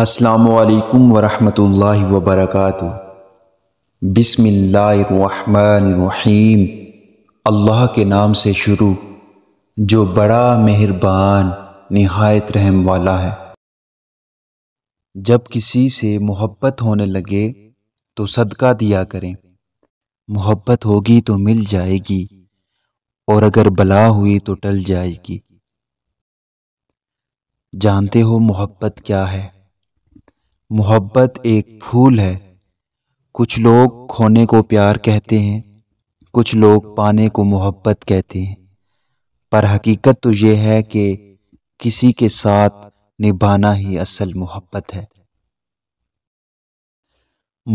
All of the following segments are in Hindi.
असलकम वरहमल वबरक बसमीम अल्लाह के नाम से शुरू जो बड़ा मेहरबान नहायत रहम वाला है जब किसी से मोहब्बत होने लगे तो सदका दिया करें मोहब्बत होगी तो मिल जाएगी और अगर बला हुई तो टल जाएगी जानते हो मोहब्बत क्या है मोहब्बत एक फूल है कुछ लोग खोने को प्यार कहते हैं कुछ लोग पाने को मोहब्बत कहते हैं पर हकीकत तो ये है कि किसी के साथ निभाना ही असल मोहब्बत है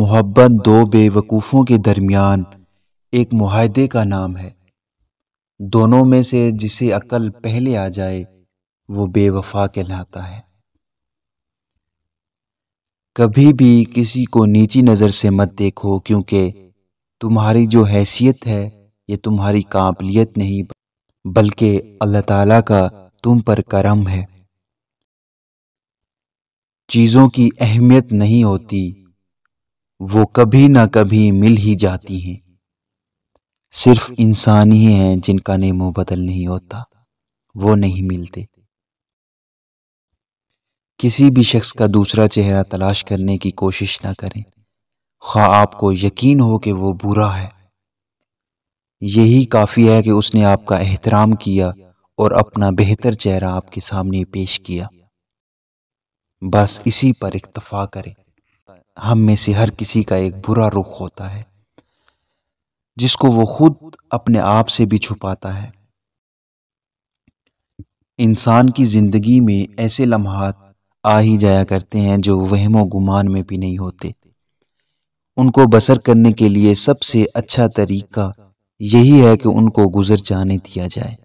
मोहब्बत दो बेवकूफ़ों के दरमियान एक माहदे का नाम है दोनों में से जिसे अकल पहले आ जाए वो बेवफा कहलाता है कभी भी किसी को नीची नज़र से मत देखो क्योंकि तुम्हारी जो हैसियत है ये तुम्हारी काबिलियत नहीं बल्कि अल्लाह ताला का तुम पर करम है चीज़ों की अहमियत नहीं होती वो कभी ना कभी मिल ही जाती हैं सिर्फ इंसान ही हैं जिनका नेमो बदल नहीं होता वो नहीं मिलते किसी भी शख्स का दूसरा चेहरा तलाश करने की कोशिश ना करें खा आपको यकीन हो कि वो बुरा है यही काफ़ी है कि उसने आपका एहतराम किया और अपना बेहतर चेहरा आपके सामने पेश किया बस इसी पर इक्तफा करें हम में से हर किसी का एक बुरा रुख होता है जिसको वो खुद अपने आप से भी छुपाता है इंसान की ज़िंदगी में ऐसे लम्हात आ ही जाया करते हैं जो वहमो गुमान में भी नहीं होते उनको बसर करने के लिए सबसे अच्छा तरीका यही है कि उनको गुजर जाने दिया जाए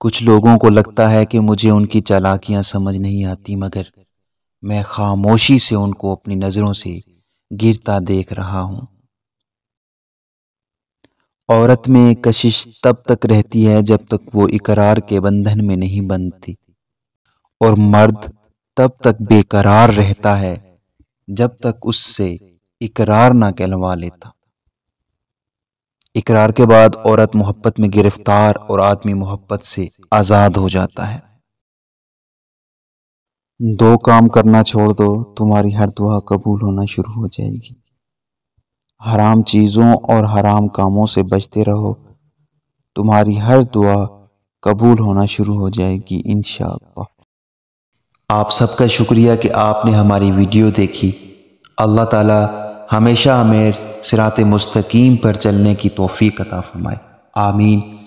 कुछ लोगों को लगता है कि मुझे उनकी चालाकियां समझ नहीं आती मगर मैं खामोशी से उनको अपनी नज़रों से गिरता देख रहा हूं औरत में कशिश तब तक रहती है जब तक वो इकरार के बंधन में नहीं बनती और मर्द तब तक बेकरार रहता है जब तक उससे इकरार ना कहलवा लेता इकरार के बाद औरत मोहब्बत में गिरफ्तार और आदमी मोहब्बत से आज़ाद हो जाता है दो काम करना छोड़ दो तुम्हारी हर दुआ कबूल होना शुरू हो जाएगी हराम चीज़ों और हराम कामों से बचते रहो तुम्हारी हर दुआ कबूल होना शुरू हो जाएगी इनशा आप सबका शुक्रिया कि आपने हमारी वीडियो देखी अल्लाह ताला हमेशा हमें सिरात मुस्तकीम पर चलने की तोफ़ी कता फरमाए आमीन